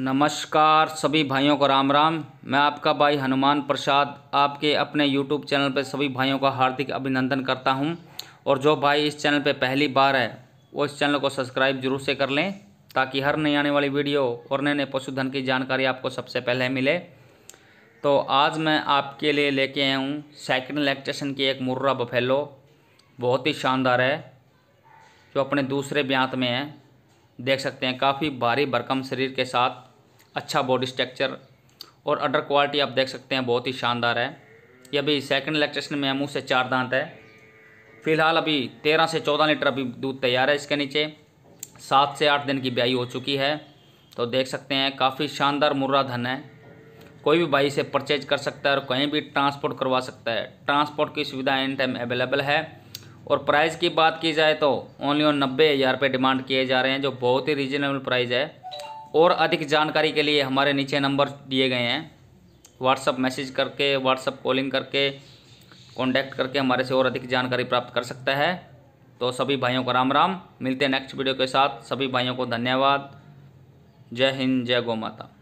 नमस्कार सभी भाइयों को राम राम मैं आपका भाई हनुमान प्रसाद आपके अपने यूट्यूब चैनल पर सभी भाइयों का हार्दिक अभिनंदन करता हूं और जो भाई इस चैनल पर पहली बार है वो इस चैनल को सब्सक्राइब जरूर से कर लें ताकि हर नई आने वाली वीडियो और नए नए पशुधन की जानकारी आपको सबसे पहले मिले तो आज मैं आपके लिए लेके आया हूँ सेकेंड इलेक्ट्रेशन की एक मुर्रा बफेलो बहुत ही शानदार है जो अपने दूसरे ब्यांत में है देख सकते हैं काफ़ी भारी भरकम शरीर के साथ अच्छा बॉडी स्ट्रक्चर और अडर क्वालिटी आप देख सकते हैं बहुत ही शानदार है ये अभी सेकंड इलेक्ट्रेशन में मुँह से चार दांत है फिलहाल अभी तेरह से चौदह लीटर अभी दूध तैयार है इसके नीचे सात से आठ दिन की ब्याई हो चुकी है तो देख सकते हैं काफ़ी शानदार मुर्रा धन है कोई भी भाई से परचेज कर सकता है और कहीं भी ट्रांसपोर्ट करवा सकता है ट्रांसपोर्ट की सुविधा एन टाइम अवेलेबल है और प्राइस की बात की जाए तो ओनली ऑन नब्बे हज़ार रुपये डिमांड किए जा रहे हैं जो बहुत ही रीजनेबल प्राइस है और अधिक जानकारी के लिए हमारे नीचे नंबर दिए गए हैं व्हाट्सअप मैसेज करके व्हाट्सअप कॉलिंग करके कॉन्टैक्ट करके हमारे से और अधिक जानकारी प्राप्त कर सकता है तो सभी भाइयों को राम राम मिलते हैं नेक्स्ट वीडियो के साथ सभी भाइयों को धन्यवाद जय हिंद जय गौ माता